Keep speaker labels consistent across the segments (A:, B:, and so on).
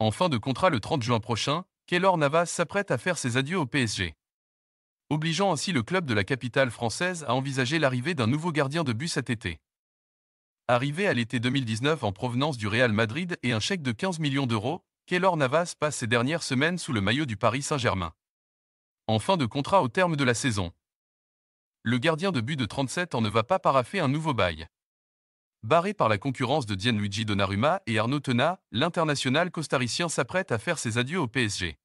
A: En fin de contrat le 30 juin prochain, Keylor Navas s'apprête à faire ses adieux au PSG. Obligeant ainsi le club de la capitale française à envisager l'arrivée d'un nouveau gardien de but cet été. Arrivé à l'été 2019 en provenance du Real Madrid et un chèque de 15 millions d'euros, Keylor Navas passe ses dernières semaines sous le maillot du Paris Saint-Germain. En fin de contrat au terme de la saison. Le gardien de but de 37 ans ne va pas paraffer un nouveau bail. Barré par la concurrence de Gianluigi Donnarumma et Arnaud Tena, l'international costaricien s'apprête à faire ses adieux au PSG.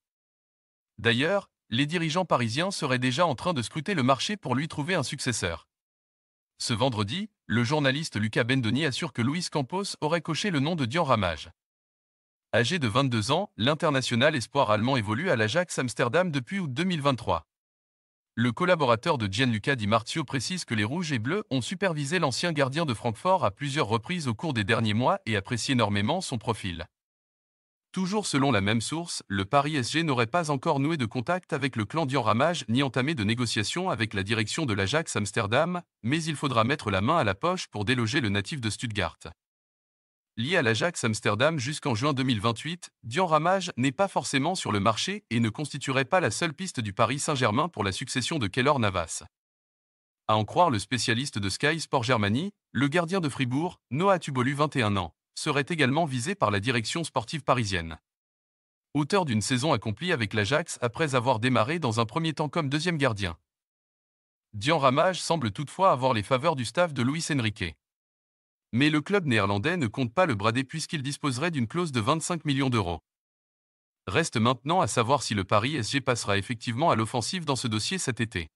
A: D'ailleurs, les dirigeants parisiens seraient déjà en train de scruter le marché pour lui trouver un successeur. Ce vendredi, le journaliste Lucas Bendoni assure que Luis Campos aurait coché le nom de Dian Ramage. Âgé de 22 ans, l'international espoir allemand évolue à l'Ajax Amsterdam depuis août 2023. Le collaborateur de Gianluca Di Martio précise que les Rouges et Bleus ont supervisé l'ancien gardien de Francfort à plusieurs reprises au cours des derniers mois et apprécient énormément son profil. Toujours selon la même source, le Paris SG n'aurait pas encore noué de contact avec le clan Dian Ramage ni entamé de négociations avec la direction de l'Ajax Amsterdam, mais il faudra mettre la main à la poche pour déloger le natif de Stuttgart lié à l'Ajax Amsterdam jusqu'en juin 2028, Dian Ramage n'est pas forcément sur le marché et ne constituerait pas la seule piste du Paris Saint-Germain pour la succession de Keller Navas. À en croire le spécialiste de Sky Sport Germany, le gardien de Fribourg, Noah Tubolu 21 ans, serait également visé par la direction sportive parisienne. Auteur d'une saison accomplie avec l'Ajax après avoir démarré dans un premier temps comme deuxième gardien. Dian Ramage semble toutefois avoir les faveurs du staff de Luis Enrique mais le club néerlandais ne compte pas le brader puisqu'il disposerait d'une clause de 25 millions d'euros. Reste maintenant à savoir si le Paris SG passera effectivement à l'offensive dans ce dossier cet été.